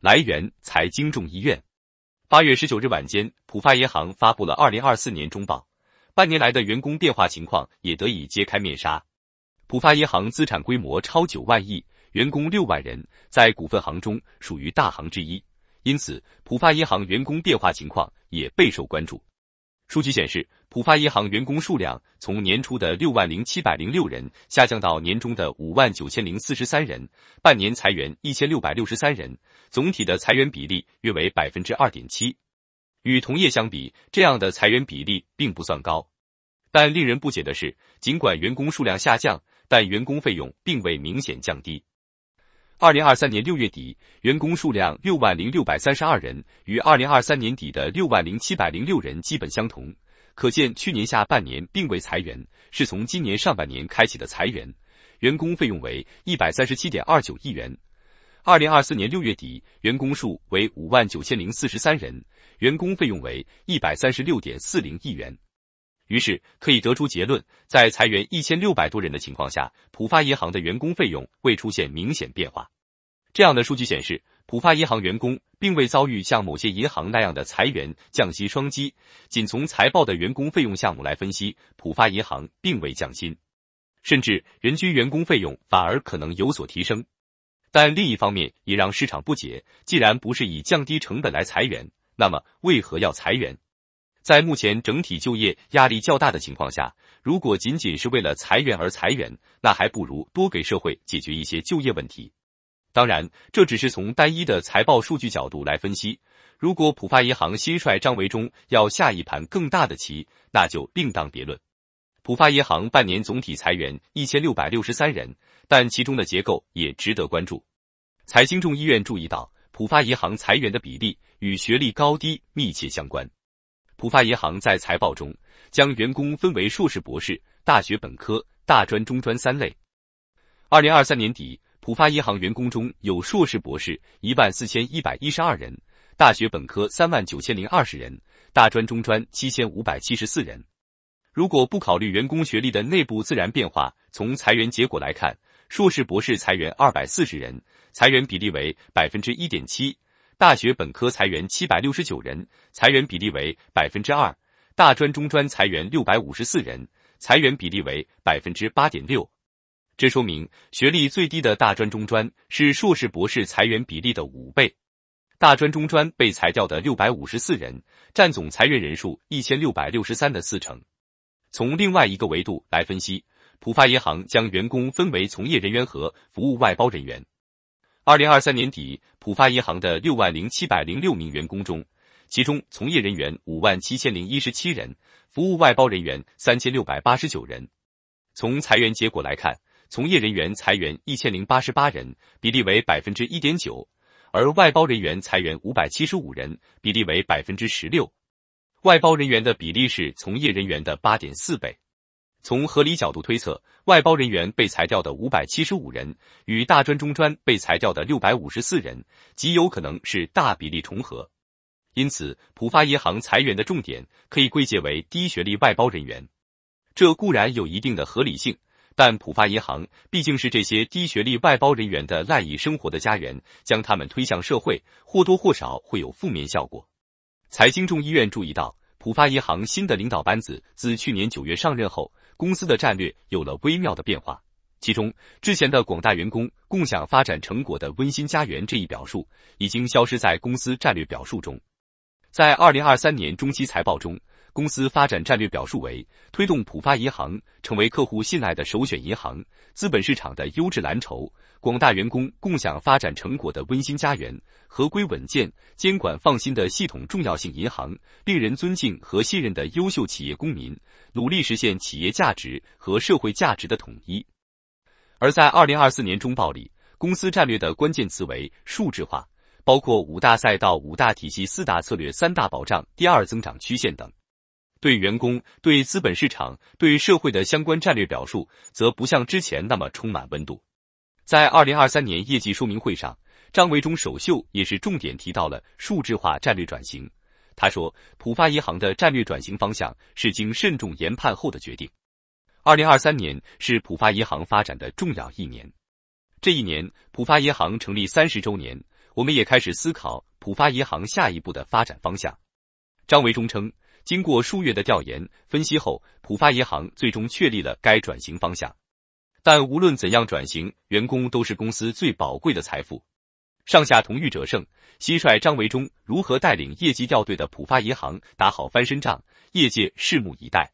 来源：财经众议院。八月十九日晚间，浦发银行发布了二零二四年中报，半年来的员工变化情况也得以揭开面纱。浦发银行资产规模超九万亿，员工六万人，在股份行中属于大行之一，因此浦发银行员工变化情况也备受关注。数据显示。浦发银行员工数量从年初的六万零七百零六人下降到年中的五万九千零四十三人，半年裁员一千六百六十三人，总体的裁员比例约为百分之二点七。与同业相比，这样的裁员比例并不算高。但令人不解的是，尽管员工数量下降，但员工费用并未明显降低。二零二三年六月底，员工数量六万零六百三十二人，与二零二三年底的六万零七百零六人基本相同。可见去年下半年并未裁员，是从今年上半年开启的裁员。员工费用为一百三十七点二九亿元，二零二四年六月底员工数为五万九千零四十三人，员工费用为一百三十六点四零亿元。于是可以得出结论，在裁员一千六百多人的情况下，浦发银行的员工费用未出现明显变化。这样的数据显示。浦发银行员工并未遭遇像某些银行那样的裁员降薪双击。仅从财报的员工费用项目来分析，浦发银行并未降薪，甚至人均员工费用反而可能有所提升。但另一方面，也让市场不解：既然不是以降低成本来裁员，那么为何要裁员？在目前整体就业压力较大的情况下，如果仅仅是为了裁员而裁员，那还不如多给社会解决一些就业问题。当然，这只是从单一的财报数据角度来分析。如果浦发银行新帅张维忠要下一盘更大的棋，那就另当别论。浦发银行半年总体裁员一千六百六十三人，但其中的结构也值得关注。财经众议院注意到，浦发银行裁员的比例与学历高低密切相关。浦发银行在财报中将员工分为硕士、博士、大学本科、大专、中专三类。二零二三年底。浦发银行员工中有硕士、博士一万四千一百一十二人，大学本科三万九千零二十人，大专、中专七千五百七十四人。如果不考虑员工学历的内部自然变化，从裁员结果来看，硕士、博士裁员二百四十人，裁员比例为百分之一点七；大学本科裁员七百六十九人，裁员比例为百分之二；大专、中专裁员六百五十四人，裁员比例为百分之八点六。这说明学历最低的大专、中专是硕士、博士裁员比例的五倍。大专、中专被裁掉的六百五十四人，占总裁员人数一千六百六十三的四成。从另外一个维度来分析，浦发银行将员工分为从业人员和服务外包人员。二零二三年底，浦发银行的六万零七百零六名员工中，其中从业人员五万七千零一十七人，服务外包人员三千六百八十九人。从裁员结果来看。从业人员裁员一千零八十八人，比例为百分之一点九，而外包人员裁员五百七十五人，比例为百分之十六。外包人员的比例是从业人员的八点四倍。从合理角度推测，外包人员被裁掉的五百七十五人与大专、中专被裁掉的六百五十四人极有可能是大比例重合。因此，浦发银行裁员的重点可以归结为低学历外包人员，这固然有一定的合理性。但浦发银行毕竟是这些低学历外包人员的赖以生活的家园，将他们推向社会，或多或少会有负面效果。财经众议院注意到，浦发银行新的领导班子自去年九月上任后，公司的战略有了微妙的变化。其中，之前的广大员工共享发展成果的温馨家园这一表述已经消失在公司战略表述中。在二零二三年中期财报中。公司发展战略表述为：推动浦发银行成为客户信赖的首选银行、资本市场的优质蓝筹、广大员工共享发展成果的温馨家园、合规稳健、监管放心的系统重要性银行、令人尊敬和信任的优秀企业公民，努力实现企业价值和社会价值的统一。而在二零二四年中报里，公司战略的关键词为数字化，包括五大赛道、五大体系、四大策略、三大保障、第二增长曲线等。对员工、对资本市场、对社会的相关战略表述，则不像之前那么充满温度。在二零二三年业绩说明会上，张维忠首秀也是重点提到了数字化战略转型。他说：“浦发银行的战略转型方向是经慎重研判后的决定。二零二三年是浦发银行发展的重要一年，这一年浦发银行成立三十周年，我们也开始思考浦发银行下一步的发展方向。”张维忠称。经过数月的调研分析后，浦发银行最终确立了该转型方向。但无论怎样转型，员工都是公司最宝贵的财富。上下同欲者胜。蟋蟀张维忠如何带领业绩掉队的浦发银行打好翻身仗？业界拭目以待。